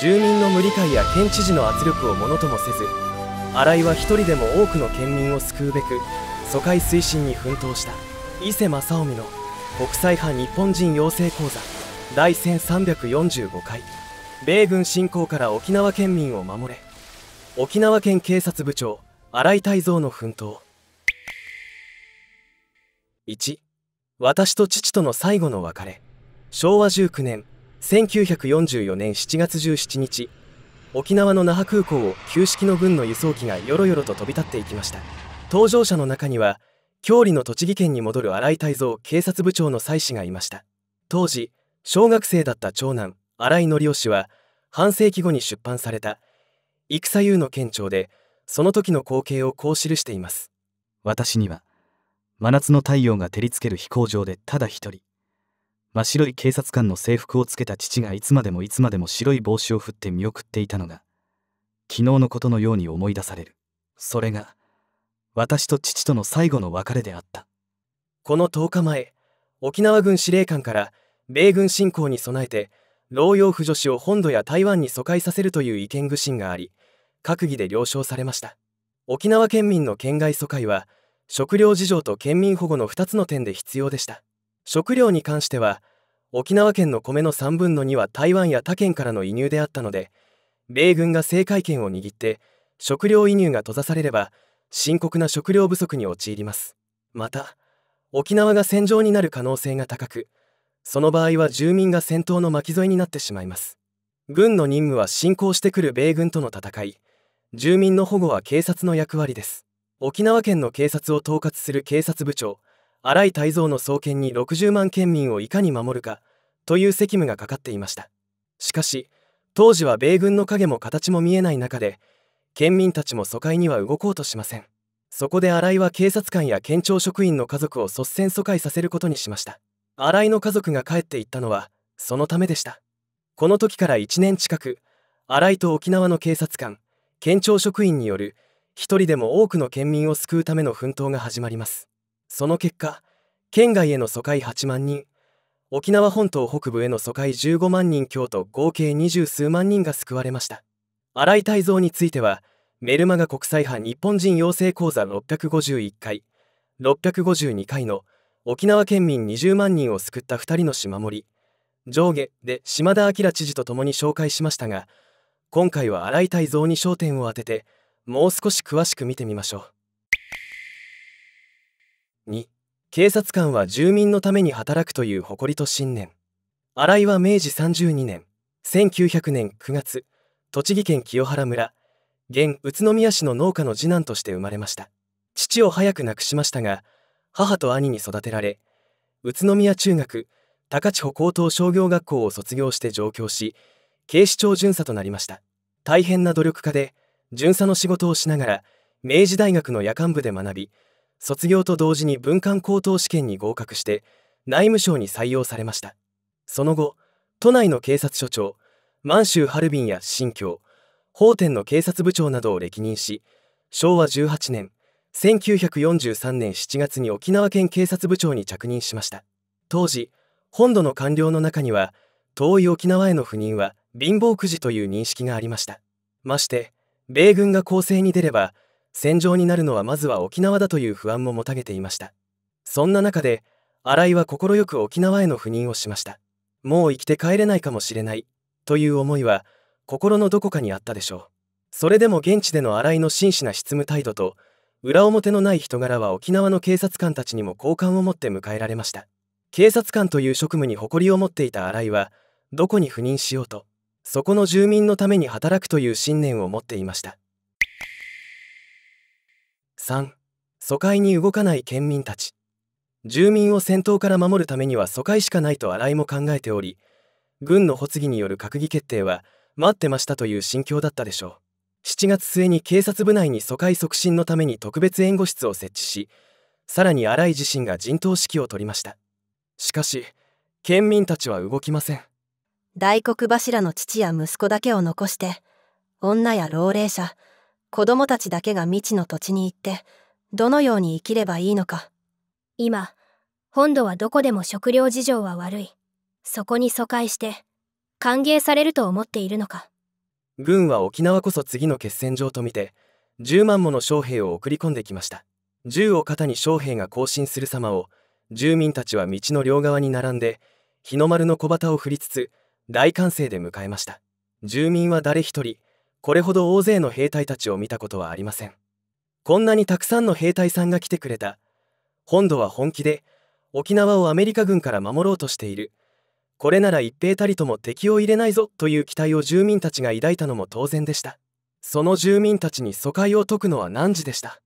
住民の無理解や県知事の圧力をものともせず新井は一人でも多くの県民を救うべく疎開推進に奮闘した伊勢正臣の国際派日本人養成講座第1345回米軍侵攻から沖縄県民を守れ沖縄県警察部長新井泰造の奮闘1私と父との最後の別れ昭和19年1944年7月17日沖縄の那覇空港を旧式の軍の輸送機がよろよろと飛び立っていきました搭乗者の中には郷里の栃木県に戻る新井泰造警察部長の妻子がいました当時小学生だった長男新井則夫氏は半世紀後に出版された「戦友の県庁」でその時の光景をこう記しています私には真夏の太陽が照りつける飛行場でただ一人真っ白い警察官の制服をつけた父がいつまでもいつまでも白い帽子を振って見送っていたのが昨日のことのように思い出されるそれが私と父との最後の別れであったこの10日前沖縄軍司令官から米軍侵攻に備えて老養婦女子を本土や台湾に疎開させるという意見具信があり閣議で了承されました沖縄県民の県外疎開は食料事情と県民保護の2つの点で必要でした食料に関しては沖縄県の米の3分の2は台湾や他県からの輸入であったので米軍が制海権を握って食料輸入が閉ざされれば深刻な食料不足に陥りますまた沖縄が戦場になる可能性が高くその場合は住民が戦闘の巻き添えになってしまいます軍の任務は侵攻してくる米軍との戦い住民の保護は警察の役割です沖縄県の警察を統括する警察部長新井泰造の創建に60万県民をいかに守るかという責務がかかっていましたしかし当時は米軍の影も形も見えない中で県民たちも疎開には動こうとしませんそこで新井は警察官や県庁職員の家族を率先疎開させることにしました新井の家族が帰っていったのはそのためでしたこの時から1年近く新井と沖縄の警察官県庁職員による一人でも多くの県民を救うための奮闘が始まりますその結果県外への疎開8万人沖縄本島北部への疎開15万人強と合計20数万人が救われました新井泰造についてはメルマガ国際派日本人養成講座651回652回の沖縄県民20万人を救った2人の島守上下で島田明知事と共に紹介しましたが今回は新井泰造に焦点を当ててもう少し詳しく見てみましょう警察官は住民のために働くという誇りと信念新井は明治32年1900年9月栃木県清原村現宇都宮市の農家の次男として生まれました父を早く亡くしましたが母と兄に育てられ宇都宮中学高千穂高等商業学校を卒業して上京し警視庁巡査となりました大変な努力家で巡査の仕事をしながら明治大学の夜間部で学び卒業と同時に文官高等試験に合格して内務省に採用されましたその後都内の警察署長満州ハルビンや新京法典の警察部長などを歴任し昭和18年1943年7月に沖縄県警察部長に着任しました当時本土の官僚の中には遠い沖縄への赴任は貧乏くじという認識がありましたまして米軍が攻勢に出れば戦場になるのはまずは沖縄だという不安ももたげていましたそんな中で新井は快く沖縄への赴任をしましたもう生きて帰れないかもしれないという思いは心のどこかにあったでしょうそれでも現地での新井の真摯な執務態度と裏表のない人柄は沖縄の警察官たちにも好感を持って迎えられました警察官という職務に誇りを持っていた新井はどこに赴任しようとそこの住民のために働くという信念を持っていました3疎開に動かない県民たち住民を戦闘から守るためには疎開しかないと新井も考えており軍の発議による閣議決定は待ってましたという心境だったでしょう7月末に警察部内に疎開促進のために特別援護室を設置しさらに新井自身が陣頭指揮を取りましたしかし県民たちは動きません大黒柱の父や息子だけを残して女や老齢者子供たちだけが未知の土地に行ってどのように生きればいいのか今本土はどこでも食料事情は悪いそこに疎開して歓迎されると思っているのか軍は沖縄こそ次の決戦場とみて10万もの将兵を送り込んできました銃を肩に将兵が行進する様を住民たちは道の両側に並んで日の丸の小旗を振りつつ大歓声で迎えました住民は誰一人これほど大勢の兵隊たちを見たことはありませんこんなにたくさんの兵隊さんが来てくれた本土は本気で沖縄をアメリカ軍から守ろうとしているこれなら一兵たりとも敵を入れないぞという期待を住民たちが抱いたのも当然でしたその住民たちに疎開を解くのは何時でした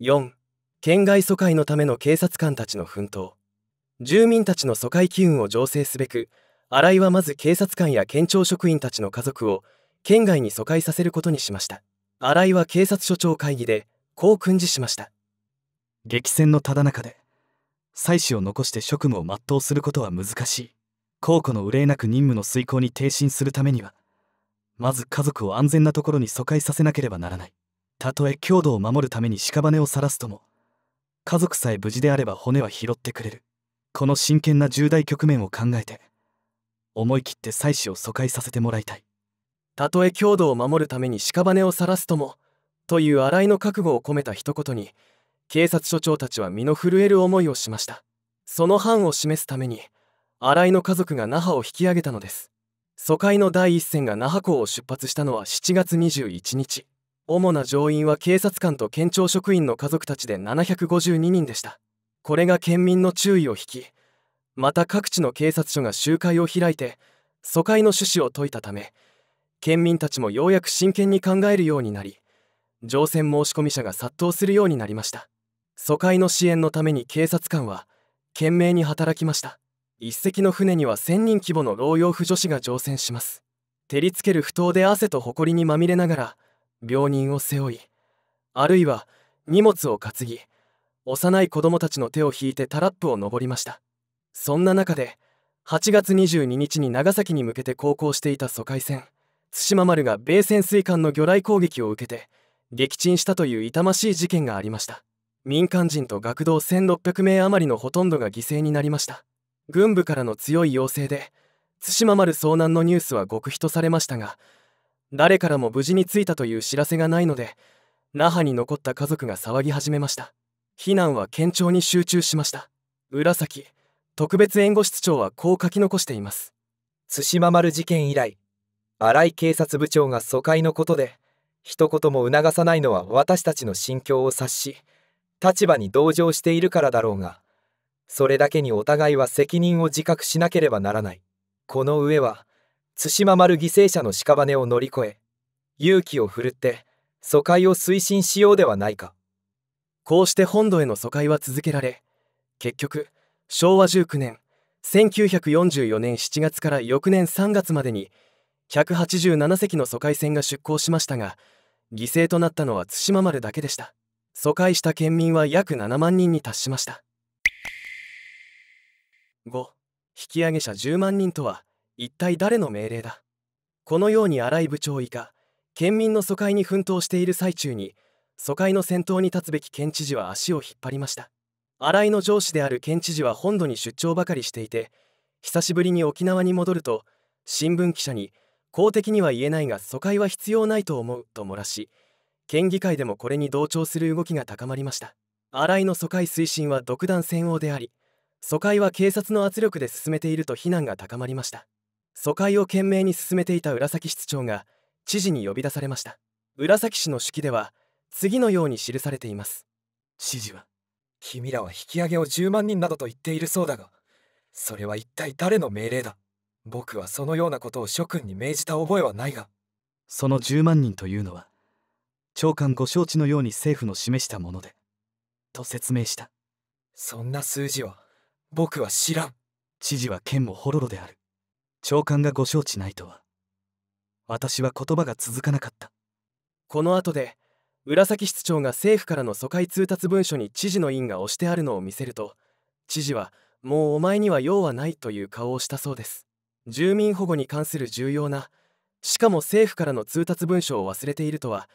4県外疎開のための警察官たちの奮闘住民たちの疎開機運を醸成すべく新井はまず警察官や県庁職員たちの家族を県外に疎開させることにしました新井は警察署長会議でこう訓示しました激戦のただ中で妻子を残して職務を全うすることは難しい公庫の憂いなく任務の遂行に挺身するためにはまず家族を安全なところに疎開させなければならないたとえ郷土を守るために屍を晒すとも家族さえ無事であれば骨は拾ってくれるこの真剣な重大局面を考えて思い切って妻子を疎開させてもらいたいたとえ郷土を守るために屍を晒すともという新井の覚悟を込めた一言に警察署長たちは身の震える思いをしましたその範を示すために新井の家族が那覇を引き上げたのです疎開の第一線が那覇港を出発したのは7月21日主な乗員は警察官と県庁職員の家族たちで752人でしたこれが県民の注意を引きまた各地の警察署が集会を開いて疎開の趣旨を説いたため県民たちもようやく真剣に考えるようになり乗船申込者が殺到するようになりました疎開の支援のために警察官は懸命に働きました一隻の船には1,000人規模の老養婦女子が乗船します照りつける不当で汗と埃にまみれながら病人を背負いあるいは荷物を担ぎ幼い子供たちの手を引いてタラップを登りましたそんな中で8月22日に長崎に向けて航行していた疎開船対馬丸が米潜水艦の魚雷攻撃を受けて撃沈したという痛ましい事件がありました民間人と学童1600名余りのほとんどが犠牲になりました軍部からの強い要請で対馬丸遭難のニュースは極秘とされましたが誰からも無事に着いたという知らせがないので那覇に残った家族が騒ぎ始めました避難は堅調に集中しました紫特別援護室長はこう書き残しています対馬丸事件以来新井警察部長が疎開のことで一言も促さないのは私たちの心境を察し立場に同情しているからだろうがそれだけにお互いは責任を自覚しなければならないこの上は対馬丸犠牲者の屍を乗り越え勇気を振るって疎開を推進しようではないかこうして本土への疎開は続けられ結局昭和19年1944年7月から翌年3月までに187隻の疎開船が出港しましたが犠牲となったのは対馬丸だけでした疎開した県民は約7万人に達しました5引き上げ者10万人とは一体誰の命令だこのように荒井部長以下県民の疎開に奮闘している最中に疎開の先頭に立つべき県知事は足を引っ張りました新井の上司である県知事は本土に出張ばかりしていて久しぶりに沖縄に戻ると新聞記者に公的には言えないが疎開は必要ないと思うと漏らし県議会でもこれに同調する動きが高まりました新井の疎開推進は独断専用であり疎開は警察の圧力で進めていると非難が高まりました疎開を懸命に進めていた浦崎室長が知事に呼び出されました浦崎市の手記では次のように記されています知事は君らは引き上げを10万人などと言っているそうだがそれは一体誰の命令だ僕はそのようなことを諸君に命じた覚えはないがその10万人というのは長官ご承知のように政府の示したものでと説明したそんな数字は僕は知らん知事は剣もほろろである長官がご承知ないとは私は言葉が続かなかったこの後で紫室長が政府からの疎開通達文書に知事の印が押してあるのを見せると知事は「もうお前には用はない」という顔をしたそうです住民保護に関する重要なしかも政府からの通達文書を忘れているとは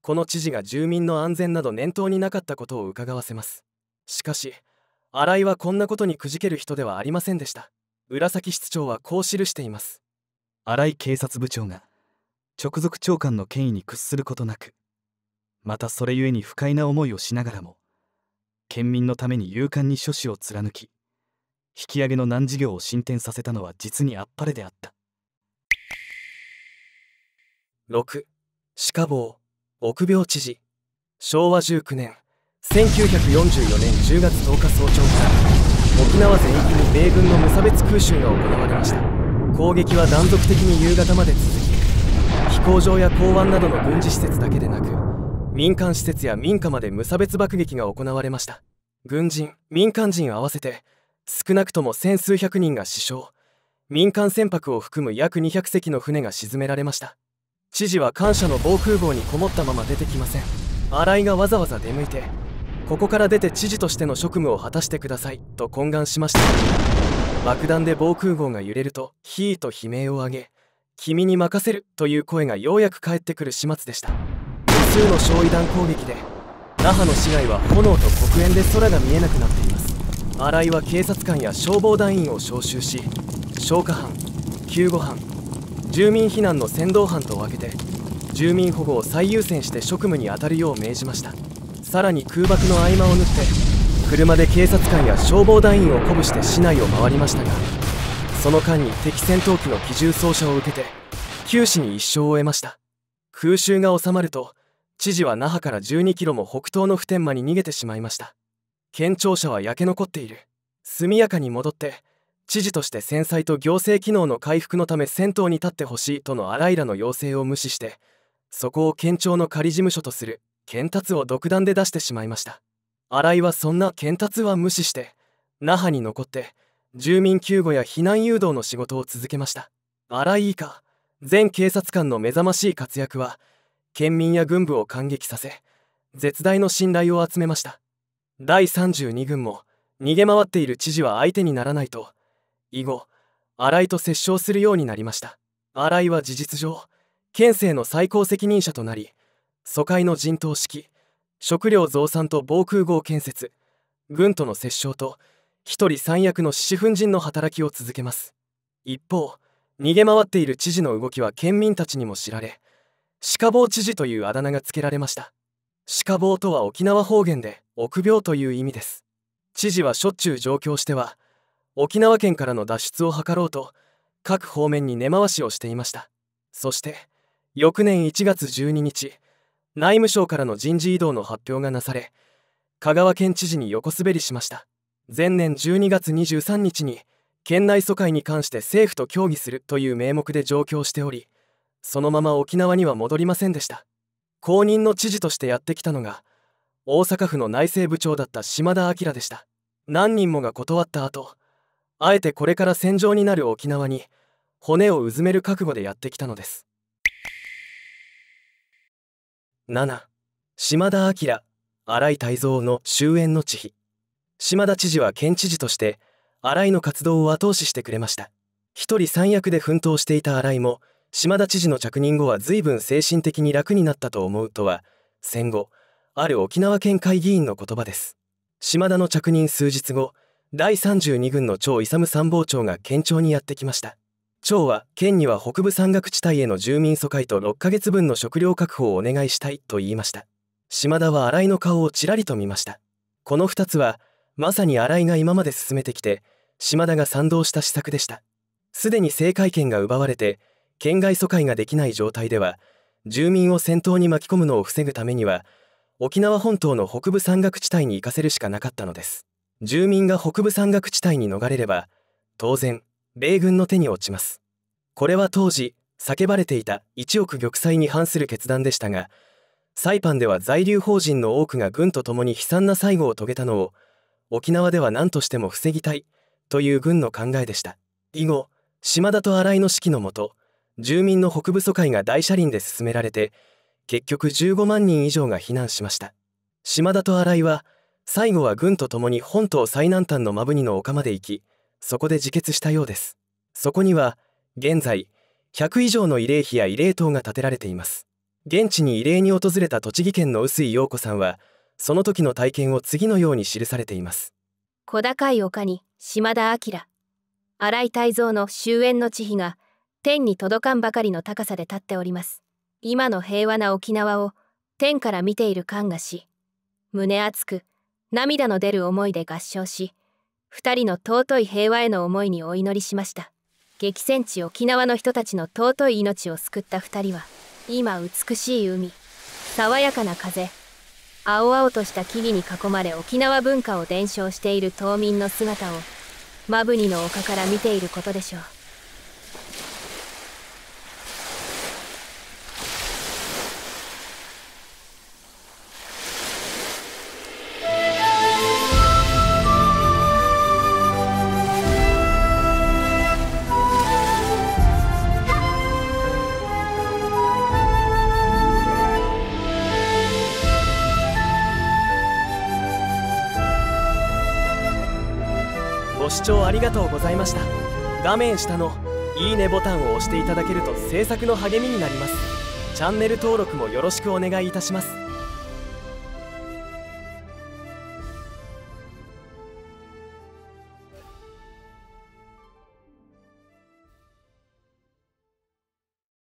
この知事が住民の安全など念頭になかったことをうかがわせますしかし新井はこんなことにくじける人ではありませんでした浦崎室長はこう記しています新井警察部長が直属長官の権威に屈することなくまたそれゆえに不快な思いをしながらも県民のために勇敢に諸子を貫き引き上げの難事業を進展させたのは実にあっぱれであった6鹿坊臆病知事昭和19年1944年10月10日早朝から沖縄全域に米軍の無差別空襲が行われました攻撃は断続的に夕方まで続き飛行場や港湾などの軍事施設だけでなく民間施設や民家まで無差別爆撃が行われました軍人民間人合わせて少なくとも千数百人が死傷民間船舶を含む約200隻の船が沈められました知事は感謝の防空壕にこもったまま出てきません新井がわざわざ出向いてここから出て知事としての職務を果たしてくださいと懇願しました爆弾で防空壕が揺れると「ひー」と悲鳴を上げ「君に任せる」という声がようやく返ってくる始末でした数の焼夷弾攻撃で那覇の市街は炎と黒煙で空が見えなくなっています新井は警察官や消防団員を招集し消火班救護班住民避難の先導班と分けて住民保護を最優先して職務に当たるよう命じましたさらに空爆の合間を縫って車で警察官や消防団員を鼓舞して市内を回りましたがその間に敵戦闘機の機銃掃射を受けて九死に一生を得ました空襲が収まると知事は那覇から12キロも北東の普天間に逃げてしまいました県庁舎は焼け残っている速やかに戻って知事として戦災と行政機能の回復のため銭湯に立ってほしいとの新井らの要請を無視してそこを県庁の仮事務所とする県達を独断で出してしまいました新井はそんな県達は無視して那覇に残って住民救護や避難誘導の仕事を続けました新井以下全警察官の目覚ましい活躍は県民や軍部を感激させ絶大の信頼を集めました第32軍も逃げ回っている知事は相手にならないと以後新井と折衝するようになりました新井は事実上県政の最高責任者となり疎開の陣頭指揮食料増産と防空壕建設軍との折衝と一人三役の獅子奮陣の働きを続けます一方逃げ回っている知事の動きは県民たちにも知られ鹿坊知事というあだ名が付けられました鹿坊とは沖縄方言で臆病という意味です知事はしょっちゅう上京しては沖縄県からの脱出を図ろうと各方面に根回しをしていましたそして翌年1月12日内務省からの人事異動の発表がなされ香川県知事に横滑りしました前年12月23日に県内疎開に関して政府と協議するという名目で上京しておりそのまま沖縄には戻りませんでした後任の知事としてやってきたのが大阪府の内政部長だった島田明でした何人もが断った後あえてこれから戦場になる沖縄に骨をうずめる覚悟でやってきたのです7島田明新井泰造の終焉の地碑島田知事は県知事として新井の活動を後押ししてくれました一人三役で奮闘していた新井も島田知事の着任後は随分精神的に楽になったと思うとは戦後ある沖縄県会議員の言葉です島田の着任数日後第32軍の長勇参謀長が県庁にやってきました長は県には北部山岳地帯への住民疎開と6ヶ月分の食料確保をお願いしたいと言いました島田は新井の顔をちらりと見ましたこの2つはまさに新井が今まで進めてきて島田が賛同した施策でしたすでに政界権が奪われて県外疎開ができない状態では住民を戦闘に巻き込むのを防ぐためには沖縄本島の北部山岳地帯に行かせるしかなかったのです住民が北部山岳地帯に逃れれば当然米軍の手に落ちますこれは当時叫ばれていた1億玉砕に反する決断でしたがサイパンでは在留邦人の多くが軍と共に悲惨な最後を遂げたのを沖縄では何としても防ぎたいという軍の考えでした以後島田と新井の指揮のもと住民の北部疎開が大車輪で進められて結局15万人以上が避難しました島田と新井は最後は軍と共に本島最南端の摩文仁の丘まで行きそこで自決したようですそこには現在100以上の慰霊碑や慰霊塔が建てられています現地に慰霊に訪れた栃木県の臼井陽子さんはその時の体験を次のように記されています小高い丘に島田明新井泰造の終焉の地碑が天に届かんばかりの高さで立っております今の平和な沖縄を天から見ている感がし胸熱く涙の出る思いで合唱し2人の尊い平和への思いにお祈りしました激戦地沖縄の人たちの尊い命を救った2人は今美しい海爽やかな風青々とした木々に囲まれ沖縄文化を伝承している島民の姿をマブニの丘から見ていることでしょう。ご視聴ありがとうございました画面下のいいねボタンを押していただけると制作の励みになりますチャンネル登録もよろしくお願いいたします